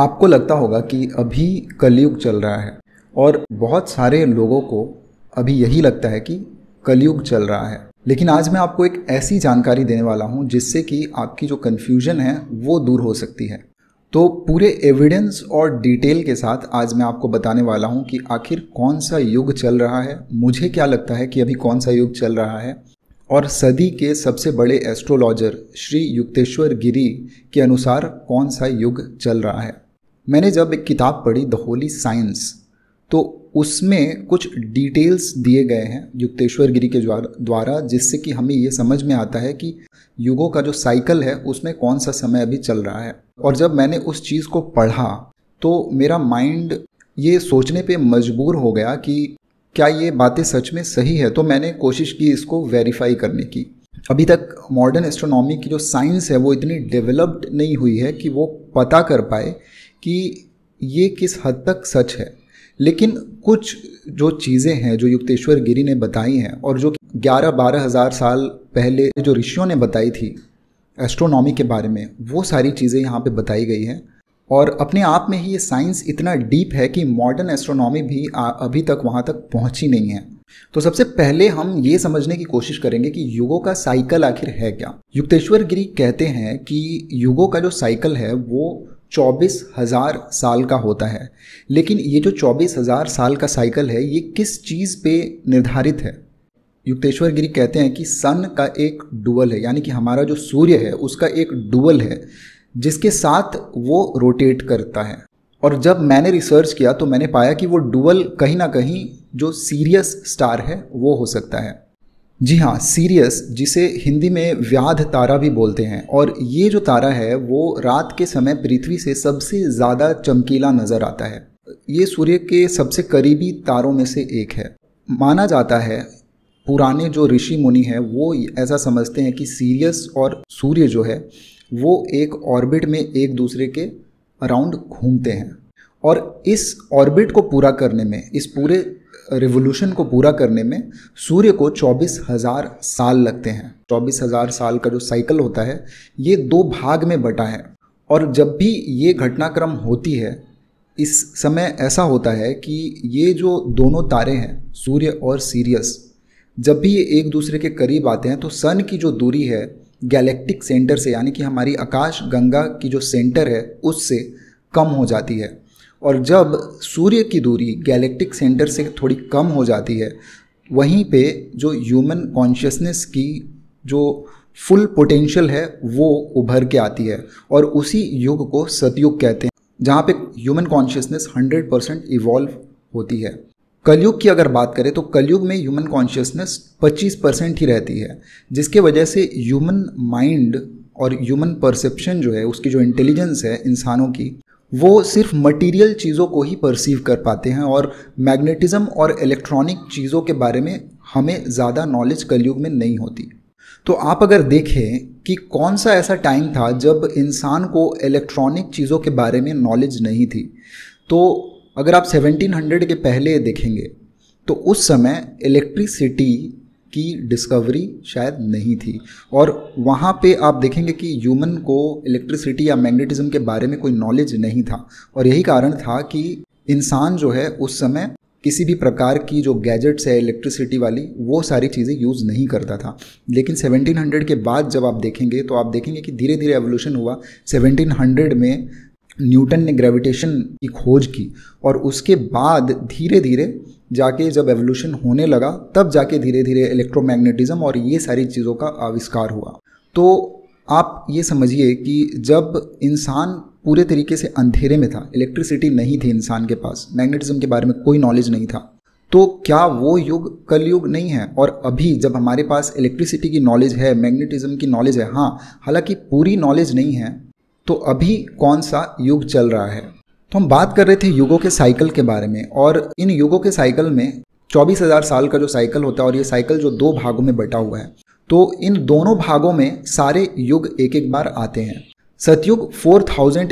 आपको लगता होगा कि अभी कलयुग चल रहा है और बहुत सारे लोगों को अभी यही लगता है कि कलयुग चल रहा है लेकिन आज मैं आपको एक ऐसी जानकारी देने वाला हूं जिससे कि आपकी जो कन्फ्यूजन है वो दूर हो सकती है तो पूरे एविडेंस और डिटेल के साथ आज मैं आपको बताने वाला हूं कि आखिर कौन सा युग चल रहा है मुझे क्या लगता है कि अभी कौन सा युग चल रहा है और सदी के सबसे बड़े एस्ट्रोलॉजर श्री युक्तेश्वर गिरी के अनुसार कौन सा युग चल रहा है मैंने जब एक किताब पढ़ी द होली साइंस तो उसमें कुछ डिटेल्स दिए गए हैं युक्तेश्वर गिरी के द्वारा जिससे कि हमें ये समझ में आता है कि युगों का जो साइकिल है उसमें कौन सा समय अभी चल रहा है और जब मैंने उस चीज़ को पढ़ा तो मेरा माइंड ये सोचने पे मजबूर हो गया कि क्या ये बातें सच में सही है तो मैंने कोशिश की इसको वेरीफाई करने की अभी तक मॉडर्न एस्ट्रोनॉमी की जो साइंस है वो इतनी डेवलप्ड नहीं हुई है कि वो पता कर पाए कि ये किस हद तक सच है लेकिन कुछ जो चीज़ें हैं जो युक्तेश्वर गिरी ने बताई हैं और जो ग्यारह बारह हज़ार साल पहले जो ऋषियों ने बताई थी एस्ट्रोनॉमी के बारे में वो सारी चीज़ें यहाँ पे बताई गई हैं और अपने आप में ही ये साइंस इतना डीप है कि मॉडर्न एस्ट्रोनॉमी भी अभी तक वहाँ तक पहुँची नहीं है तो सबसे पहले हम ये समझने की कोशिश करेंगे कि युगों का साइकिल आखिर है क्या युक्तेश्वर गिरी कहते हैं कि युगों का जो साइकिल है वो चौबीस हज़ार साल का होता है लेकिन ये जो चौबीस हज़ार साल का साइकिल है ये किस चीज़ पे निर्धारित है युक्तेश्वर गिरी कहते हैं कि सन का एक डुअल है यानी कि हमारा जो सूर्य है उसका एक डुअल है जिसके साथ वो रोटेट करता है और जब मैंने रिसर्च किया तो मैंने पाया कि वो डुअल कहीं ना कहीं जो सीरियस स्टार है वो हो सकता है जी हाँ सीरियस जिसे हिंदी में व्याध तारा भी बोलते हैं और ये जो तारा है वो रात के समय पृथ्वी से सबसे ज़्यादा चमकीला नज़र आता है ये सूर्य के सबसे करीबी तारों में से एक है माना जाता है पुराने जो ऋषि मुनि हैं वो ऐसा समझते हैं कि सीरियस और सूर्य जो है वो एक ऑर्बिट में एक दूसरे के अराउंड घूमते हैं और इस ऑर्बिट को पूरा करने में इस पूरे रिवोल्यूशन को पूरा करने में सूर्य को चौबीस हज़ार साल लगते हैं चौबीस हज़ार साल का जो साइकिल होता है ये दो भाग में बटा है और जब भी ये घटनाक्रम होती है इस समय ऐसा होता है कि ये जो दोनों तारे हैं सूर्य और सीरियस जब भी ये एक दूसरे के करीब आते हैं तो सन की जो दूरी है गैलेक्टिक सेंटर से यानी कि हमारी आकाश गंगा की जो सेंटर है उससे कम हो जाती है और जब सूर्य की दूरी गैलेक्टिक सेंटर से थोड़ी कम हो जाती है वहीं पे जो ह्यूमन कॉन्शियसनेस की जो फुल पोटेंशियल है वो उभर के आती है और उसी युग को सतयुग कहते हैं जहाँ पे ह्यूमन कॉन्शियसनेस 100 परसेंट इवॉल्व होती है कलयुग की अगर बात करें तो कलयुग में ह्यूमन कॉन्शियसनेस 25 परसेंट ही रहती है जिसके वजह से ह्यूमन माइंड और ह्यूमन परसेप्शन जो है उसकी जो इंटेलिजेंस है इंसानों की वो सिर्फ मटेरियल चीज़ों को ही परसीव कर पाते हैं और मैग्नेटिज़्म और इलेक्ट्रॉनिक चीज़ों के बारे में हमें ज़्यादा नॉलेज कलयुग में नहीं होती तो आप अगर देखें कि कौन सा ऐसा टाइम था जब इंसान को इलेक्ट्रॉनिक चीज़ों के बारे में नॉलेज नहीं थी तो अगर आप 1700 के पहले देखेंगे तो उस समय इलेक्ट्रिसिटी की डिस्कवरी शायद नहीं थी और वहाँ पे आप देखेंगे कि ह्यूमन को इलेक्ट्रिसिटी या मैग्नेटिज्म के बारे में कोई नॉलेज नहीं था और यही कारण था कि इंसान जो है उस समय किसी भी प्रकार की जो गैजेट्स है इलेक्ट्रिसिटी वाली वो सारी चीज़ें यूज़ नहीं करता था लेकिन 1700 के बाद जब आप देखेंगे तो आप देखेंगे कि धीरे धीरे एवोल्यूशन हुआ 1700 में न्यूटन ने ग्रेविटेशन की खोज की और उसके बाद धीरे धीरे जाके जब एवोल्यूशन होने लगा तब जाके धीरे धीरे इलेक्ट्रोमैग्नेटिज्म और ये सारी चीज़ों का आविष्कार हुआ तो आप ये समझिए कि जब इंसान पूरे तरीके से अंधेरे में था इलेक्ट्रिसिटी नहीं थी इंसान के पास मैग्नेटिज्म के बारे में कोई नॉलेज नहीं था तो क्या वो युग कलयुग नहीं है और अभी जब हमारे पास इलेक्ट्रिसिटी की नॉलेज है मैग्नेटिज्म की नॉलेज है हाँ हालांकि पूरी नॉलेज नहीं है तो अभी कौन सा युग चल रहा है तो हम बात कर रहे थे युगों के साइकिल के बारे में और इन युगों के साइकिल में चौबीस हज़ार साल का जो साइकिल होता है और ये साइकिल जो दो भागों में बटा हुआ है तो इन दोनों भागों में सारे युग एक एक बार आते हैं सतयुग 4,800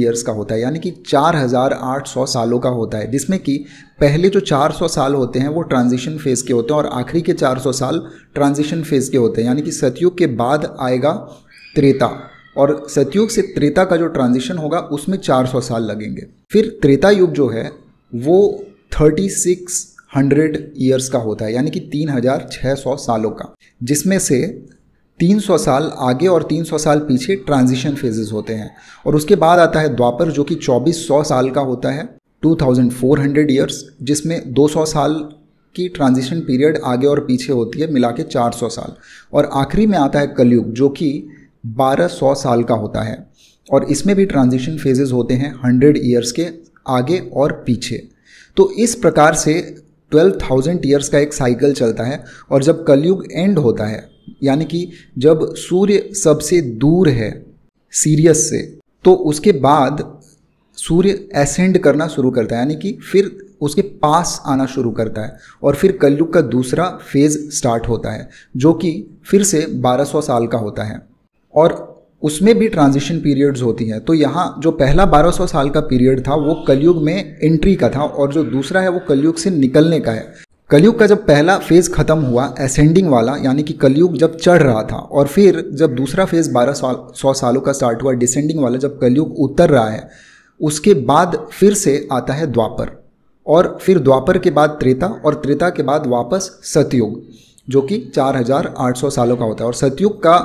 ईयर्स का होता है यानी कि 4,800 सालों का होता है जिसमें कि पहले जो 400 साल होते हैं वो ट्रांजिशन फेज़ के होते हैं और आखिरी के 400 साल ट्रांजिशन फेज़ के होते हैं यानी कि सतयुग के बाद आएगा त्रेता और सतयुग से त्रेता का जो ट्रांजिशन होगा उसमें 400 साल लगेंगे फिर त्रेता युग जो है वो 3600 ईयर्स का होता है यानी कि 3600 सालों का जिसमें से 300 साल आगे और 300 साल पीछे ट्रांजिशन फेजेस होते हैं और उसके बाद आता है द्वापर जो कि 2400 साल का होता है 2400 ईयर्स जिसमें 200 साल की ट्रांजिशन पीरियड आगे और पीछे होती है मिला के 400 साल और आखिरी में आता है कलयुग जो कि बारह सौ साल का होता है और इसमें भी ट्रांजिशन फेजेस होते हैं हंड्रेड ईयर्स के आगे और पीछे तो इस प्रकार से ट्वेल्व थाउजेंड ईयर्स का एक साइकिल चलता है और जब कलयुग एंड होता है यानी कि जब सूर्य सबसे दूर है सीरियस से तो उसके बाद सूर्य एसेंड करना शुरू करता है यानी कि फिर उसके पास आना शुरू करता है और फिर कलयुग का दूसरा फेज़ स्टार्ट होता है जो कि फिर से 1200 साल का होता है और उसमें भी ट्रांजिशन पीरियड्स होती हैं तो यहाँ जो पहला 1200 साल का पीरियड था वो कलयुग में एंट्री का था और जो दूसरा है वो कलयुग से निकलने का है कलयुग का जब पहला फेज़ ख़त्म हुआ एसेंडिंग वाला यानी कि कलयुग जब चढ़ रहा था और फिर जब दूसरा फेज़ बारह साल सौ सालों का स्टार्ट हुआ डिसेंडिंग वाला जब कलयुग उतर रहा है उसके बाद फिर से आता है द्वापर और फिर द्वापर के बाद त्रेता और त्रेता के बाद वापस सतयुग जो कि 4800 सालों का होता है और सतयुग का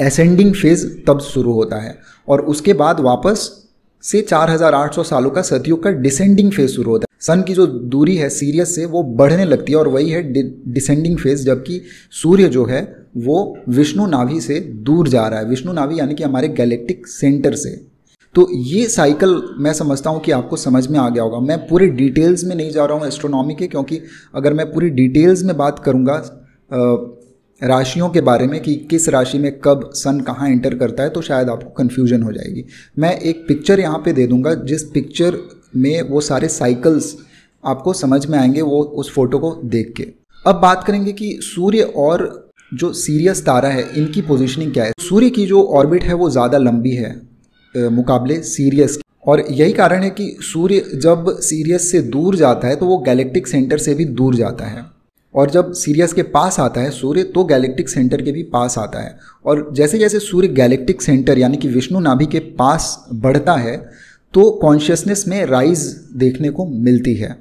एसेंडिंग फेज तब शुरू होता है और उसके बाद वापस से 4800 सालों का सतयुग का डिसेंडिंग फेज शुरू होता है सन की जो दूरी है सीरियस से वो बढ़ने लगती है और वही है डिसेंडिंग फेज जबकि सूर्य जो है वो विष्णु नाभि से दूर जा रहा है विष्णु नाभि यानी कि हमारे गैलेक्टिक सेंटर से तो ये साइकिल मैं समझता हूँ कि आपको समझ में आ गया होगा मैं पूरे डिटेल्स में नहीं जा रहा हूँ एस्ट्रोनॉमी के क्योंकि अगर मैं पूरी डिटेल्स में बात करूँगा राशियों के बारे में कि किस राशि में कब सन कहाँ एंटर करता है तो शायद आपको कन्फ्यूजन हो जाएगी मैं एक पिक्चर यहाँ पे दे दूँगा जिस पिक्चर में वो सारे साइकिल्स आपको समझ में आएंगे वो उस फोटो को देख के अब बात करेंगे कि सूर्य और जो सीरियस तारा है इनकी पोजीशनिंग क्या है सूर्य की जो ऑर्बिट है वो ज़्यादा लंबी है मुकाबले सीरियस की और यही कारण है कि सूर्य जब सीरियस से दूर जाता है तो वो गैलेक्टिक सेंटर से भी दूर जाता है और जब सीरियस के पास आता है सूर्य तो गैलेक्टिक सेंटर के भी पास आता है और जैसे जैसे सूर्य गैलेक्टिक सेंटर यानी कि विष्णु नाभि के पास बढ़ता है तो कॉन्शियसनेस में राइज देखने को मिलती है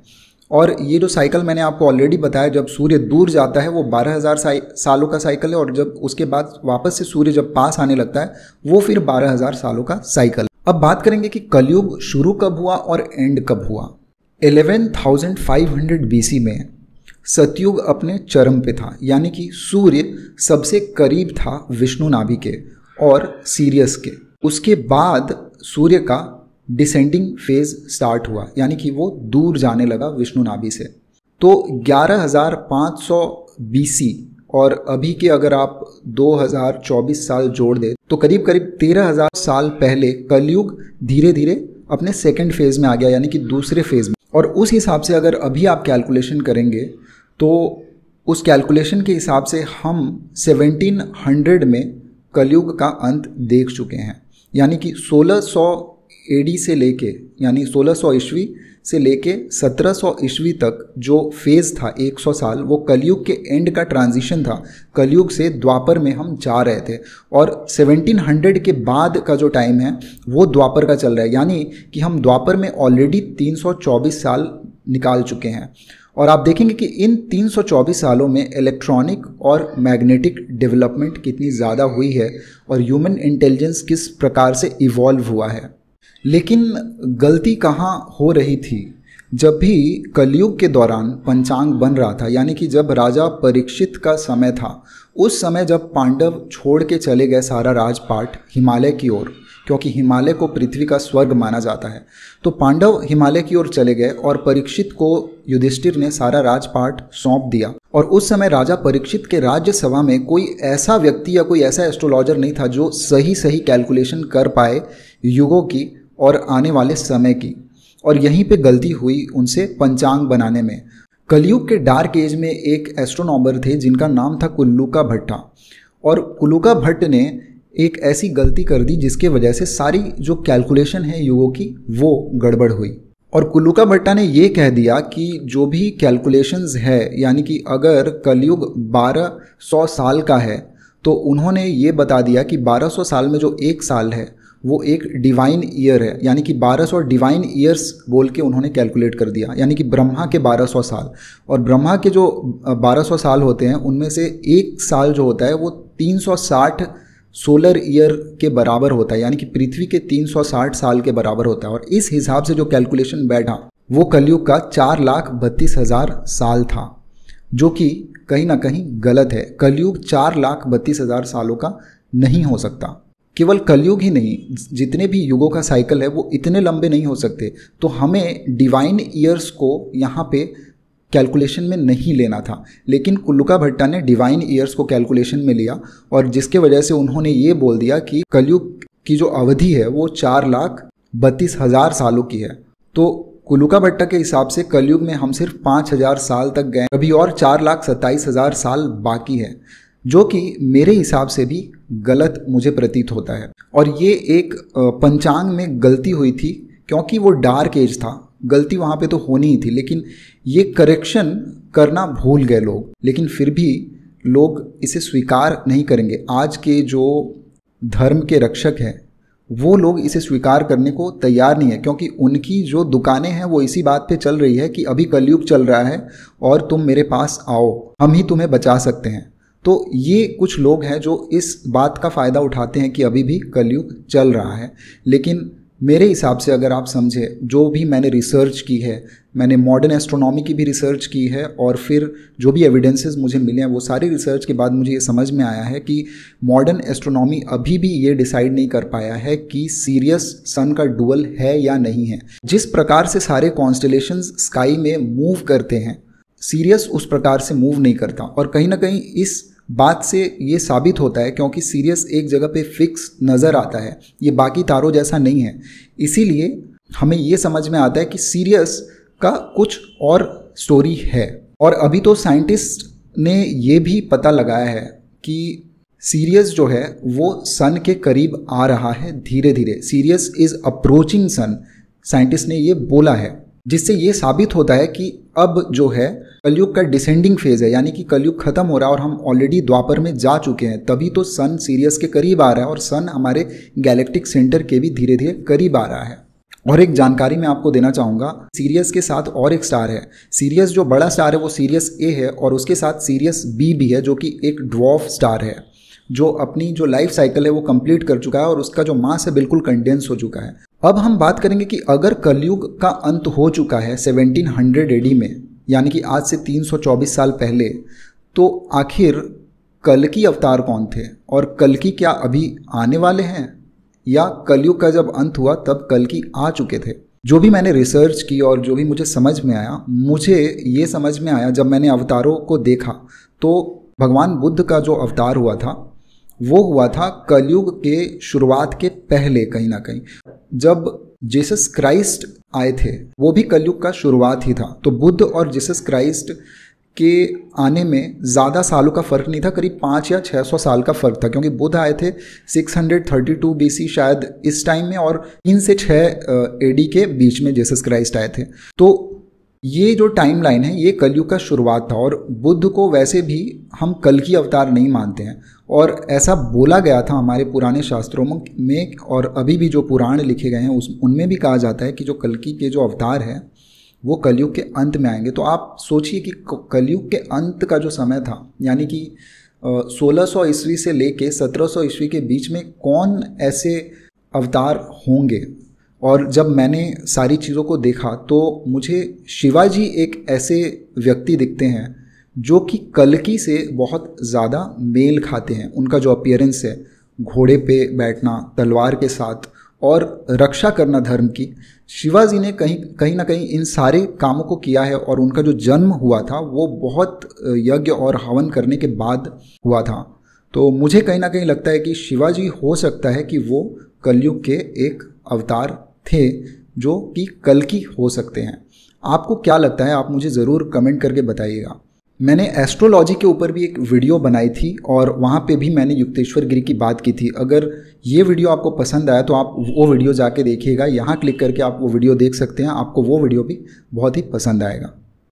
और ये जो साइकिल मैंने आपको ऑलरेडी बताया जब सूर्य दूर जाता है वो 12000 हज़ार सालों का साइकिल है और जब उसके बाद वापस से सूर्य जब पास आने लगता है वो फिर 12000 सालों का साइकिल अब बात करेंगे कि कलयुग शुरू कब हुआ और एंड कब हुआ 11,500 बीसी में सतयुग अपने चरम पे था यानी कि सूर्य सबसे करीब था विष्णु नाभि के और सीरियस के उसके बाद सूर्य का डिसेंडिंग फेज स्टार्ट हुआ यानी कि वो दूर जाने लगा विष्णु नाभि से तो 11500 बीसी और अभी के अगर आप 2024 साल जोड़ दें तो करीब करीब 13000 साल पहले कलयुग धीरे धीरे अपने सेकेंड फेज में आ गया यानी कि दूसरे फेज में और उस हिसाब से अगर अभी आप कैलकुलेशन करेंगे तो उस कैलकुलेशन के हिसाब से हम 1700 में कलयुग का अंत देख चुके हैं यानी कि 1600 सौ से लेके यानी 1600 ईस्वी से लेके 1700 ईस्वी तक जो फेज़ था 100 साल वो कलयुग के एंड का ट्रांजिशन था कलयुग से द्वापर में हम जा रहे थे और 1700 के बाद का जो टाइम है वो द्वापर का चल रहा है यानी कि हम द्वापर में ऑलरेडी 324 साल निकाल चुके हैं और आप देखेंगे कि इन 324 सालों में इलेक्ट्रॉनिक और मैग्नेटिक डेवलपमेंट कितनी ज़्यादा हुई है और ह्यूमन इंटेलिजेंस किस प्रकार से इवॉल्व हुआ है लेकिन गलती कहाँ हो रही थी जब भी कलयुग के दौरान पंचांग बन रहा था यानी कि जब राजा परीक्षित का समय था उस समय जब पांडव छोड़ के चले गए सारा राजपाट हिमालय की ओर क्योंकि हिमालय को पृथ्वी का स्वर्ग माना जाता है तो पांडव हिमालय की ओर चले गए और परीक्षित को युधिष्ठिर ने सारा राजपाट सौंप दिया और उस समय राजा परीक्षित के राज्यसभा में कोई ऐसा व्यक्ति या कोई ऐसा एस्ट्रोलॉजर नहीं था जो सही सही कैलकुलेशन कर पाए युगों की और आने वाले समय की और यहीं पे गलती हुई उनसे पंचांग बनाने में कलयुग के डार्क एज में एक एस्ट्रोनॉमर थे जिनका नाम था कुल्लुका भट्टा और कुल्लुका भट्ट ने एक ऐसी गलती कर दी जिसके वजह से सारी जो कैलकुलेशन है युगों की वो गड़बड़ हुई और कुल्लुका भट्टा ने यह कह दिया कि जो भी कैलकुलेशंस है यानी कि अगर कलयुग 1200 साल का है तो उन्होंने ये बता दिया कि 1200 साल में जो एक साल है वो एक डिवाइन ईयर है यानी कि 1200 डिवाइन ईयर्स बोल के उन्होंने कैलकुलेट कर दिया यानी कि ब्रह्मा के 1200 साल और ब्रह्मा के जो 1200 साल होते हैं उनमें से एक साल जो होता है वो 360 सोलर ईयर के बराबर होता है यानी कि पृथ्वी के 360 साल के बराबर होता है और इस हिसाब से जो कैलकुलेशन बैठा वो कलयुग का चार लाख बत्तीस हज़ार साल था जो कि कहीं ना कहीं गलत है कलयुग चार लाख बत्तीस हज़ार सालों का नहीं हो सकता केवल कलयुग ही नहीं जितने भी युगों का साइकिल है वो इतने लंबे नहीं हो सकते तो हमें डिवाइन ईयर्स को यहाँ पे कैलकुलेशन में नहीं लेना था लेकिन कुल्लुका भट्टा ने डिवाइन ईयर्स को कैलकुलेशन में लिया और जिसके वजह से उन्होंने ये बोल दिया कि कलयुग की जो अवधि है वो चार लाख बत्तीस हजार सालों की है तो कुलुका भट्टा के हिसाब से कलयुग में हम सिर्फ पाँच हजार साल तक गए अभी और चार लाख सत्ताईस हजार साल बाकी है जो कि मेरे हिसाब से भी गलत मुझे प्रतीत होता है और ये एक पंचांग में गलती हुई थी क्योंकि वो डार्क एज था गलती वहाँ पे तो होनी ही थी लेकिन ये करेक्शन करना भूल गए लोग लेकिन फिर भी लोग इसे स्वीकार नहीं करेंगे आज के जो धर्म के रक्षक हैं वो लोग इसे स्वीकार करने को तैयार नहीं है क्योंकि उनकी जो दुकानें हैं वो इसी बात पे चल रही है कि अभी कलयुग चल रहा है और तुम मेरे पास आओ हम ही तुम्हें बचा सकते हैं तो ये कुछ लोग हैं जो इस बात का फ़ायदा उठाते हैं कि अभी भी कलयुग चल रहा है लेकिन मेरे हिसाब से अगर आप समझे जो भी मैंने रिसर्च की है मैंने मॉडर्न एस्ट्रोनॉमी की भी रिसर्च की है और फिर जो भी एविडेंसेस मुझे मिले हैं वो सारी रिसर्च के बाद मुझे ये समझ में आया है कि मॉडर्न एस्ट्रोनॉमी अभी भी ये डिसाइड नहीं कर पाया है कि सीरियस सन का डुअल है या नहीं है जिस प्रकार से सारे कॉन्स्टलेशन स्काई में मूव करते हैं सीरियस उस प्रकार से मूव नहीं करता और कहीं ना कहीं इस बात से ये साबित होता है क्योंकि सीरियस एक जगह पे फिक्स नज़र आता है ये बाकी तारों जैसा नहीं है इसीलिए हमें ये समझ में आता है कि सीरियस का कुछ और स्टोरी है और अभी तो साइंटिस्ट ने ये भी पता लगाया है कि सीरियस जो है वो सन के करीब आ रहा है धीरे धीरे Sirius is approaching sun scientist ने ये बोला है जिससे ये साबित होता है कि अब जो है कलयुग का डिसेंडिंग फेज है यानी कि कलयुग खत्म हो रहा है और हम ऑलरेडी द्वापर में जा चुके हैं तभी तो सन सीरियस के करीब आ रहा है और सन हमारे गैलेक्टिक सेंटर के भी धीरे धीरे करीब आ रहा है और एक जानकारी मैं आपको देना चाहूँगा सीरियस के साथ और एक स्टार है सीरियस जो बड़ा स्टार है वो सीरियस ए है और उसके साथ सीरियस बी भी है जो कि एक ड्वॉफ स्टार है जो अपनी जो लाइफ साइकिल है वो कंप्लीट कर चुका है और उसका जो मास है बिल्कुल कंडेंस हो चुका है अब हम बात करेंगे कि अगर कलयुग का अंत हो चुका है 1700 एडी में यानी कि आज से 324 साल पहले तो आखिर कल की अवतार कौन थे और कल की क्या अभी आने वाले हैं या कलयुग का जब अंत हुआ तब कल की आ चुके थे जो भी मैंने रिसर्च की और जो भी मुझे समझ में आया मुझे ये समझ में आया जब मैंने अवतारों को देखा तो भगवान बुद्ध का जो अवतार हुआ था वो हुआ था कलयुग के शुरुआत के पहले कहीं ना कहीं जब जीसस क्राइस्ट आए थे वो भी कलयुग का शुरुआत ही था तो बुद्ध और जीसस क्राइस्ट के आने में ज़्यादा सालों का फ़र्क नहीं था करीब पाँच या छः सौ साल का फ़र्क था क्योंकि बुद्ध आए थे 632 हंड्रेड शायद इस टाइम में और तीन से छः एडी के बीच में जीसस क्राइस्ट आए थे तो ये जो टाइम लाइन है ये कलयुग का शुरुआत था और बुद्ध को वैसे भी हम कल की अवतार नहीं मानते हैं और ऐसा बोला गया था हमारे पुराने शास्त्रों में और अभी भी जो पुराण लिखे गए हैं उस उनमें भी कहा जाता है कि जो कलकी के जो अवतार हैं वो कलयुग के अंत में आएंगे तो आप सोचिए कि कलयुग के अंत का जो समय था यानी कि 1600 ईस्वी से लेके 1700 ईस्वी के बीच में कौन ऐसे अवतार होंगे और जब मैंने सारी चीज़ों को देखा तो मुझे शिवाजी एक ऐसे व्यक्ति दिखते हैं जो कि कलकी से बहुत ज़्यादा मेल खाते हैं उनका जो अपियरेंस है घोड़े पे बैठना तलवार के साथ और रक्षा करना धर्म की शिवाजी ने कहीं कहीं ना कहीं इन सारे कामों को किया है और उनका जो जन्म हुआ था वो बहुत यज्ञ और हवन करने के बाद हुआ था तो मुझे कहीं ना कहीं लगता है कि शिवाजी हो सकता है कि वो कलयुग के एक अवतार थे जो कि कल की हो सकते हैं आपको क्या लगता है आप मुझे ज़रूर कमेंट करके बताइएगा मैंने एस्ट्रोलॉजी के ऊपर भी एक वीडियो बनाई थी और वहाँ पे भी मैंने युक्तेश्वर गिरी की बात की थी अगर ये वीडियो आपको पसंद आया तो आप वो वीडियो जाके देखिएगा यहाँ क्लिक करके आप वो वीडियो देख सकते हैं आपको वो वीडियो भी बहुत ही पसंद आएगा